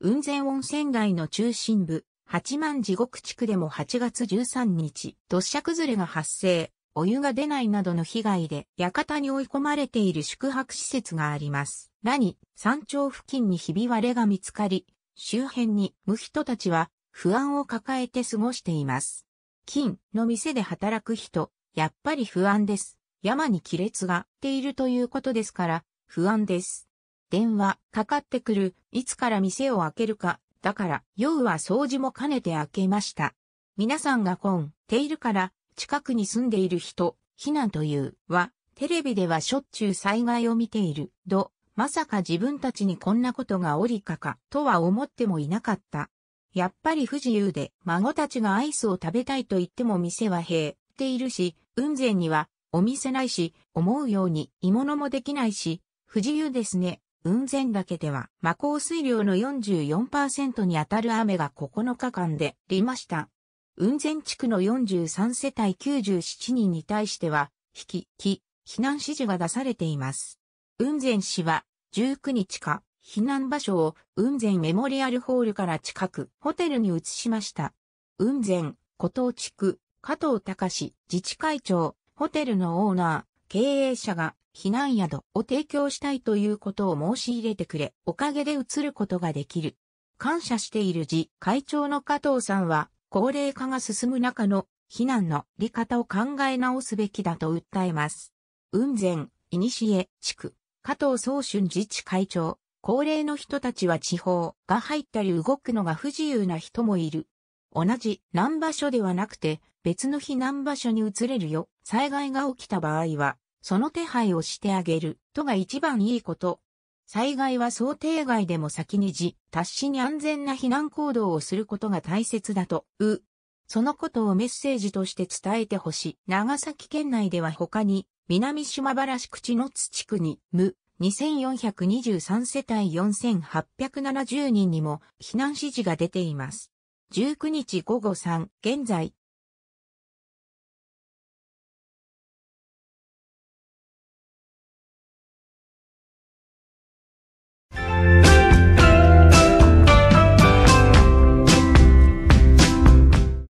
雲仙温泉街の中心部、八幡地獄地区でも8月13日、土砂崩れが発生、お湯が出ないなどの被害で、館に追い込まれている宿泊施設があります。らに、山頂付近にひび割れが見つかり、周辺に無人たちは不安を抱えて過ごしています。金の店で働く人、やっぱり不安です。山に亀裂がっているということですから、不安です。電話、かかってくる、いつから店を開けるか、だから、夜は掃除も兼ねて開けました。皆さんが混んいるから、近くに住んでいる人、避難という、は、テレビではしょっちゅう災害を見ている、ど、まさか自分たちにこんなことがおりかか、とは思ってもいなかった。やっぱり不自由で、孫たちがアイスを食べたいと言っても店は閉っているし、雲仙にはお店ないし、思うように鋳物もできないし、不自由ですね。雲仙岳では、魔降水量の44%にあたる雨が9日間でりました。雲仙地区の43世帯97人に対しては、引き、き、避難指示が出されています。雲仙市は、19日か、避難場所を雲仙メモリアルホールから近く、ホテルに移しました。雲仙、古東地区、加藤隆自治会長、ホテルのオーナー、経営者が避難宿を提供したいということを申し入れてくれ、おかげで移ることができる。感謝している時、会長の加藤さんは、高齢化が進む中の避難の理方を考え直すべきだと訴えます。雲仙、え、地区、加藤総春自治会長、高齢の人たちは地方が入ったり動くのが不自由な人もいる。同じ難場所ではなくて別の避難場所に移れるよ災害が起きた場合は、その手配をしてあげるとが一番いいこと。災害は想定外でも先にじ達しに安全な避難行動をすることが大切だと、う。そのことをメッセージとして伝えてほしい。長崎県内では他に、南島原市口の土地区に、無、2423世帯4870人にも避難指示が出ています。19日午後3、現在、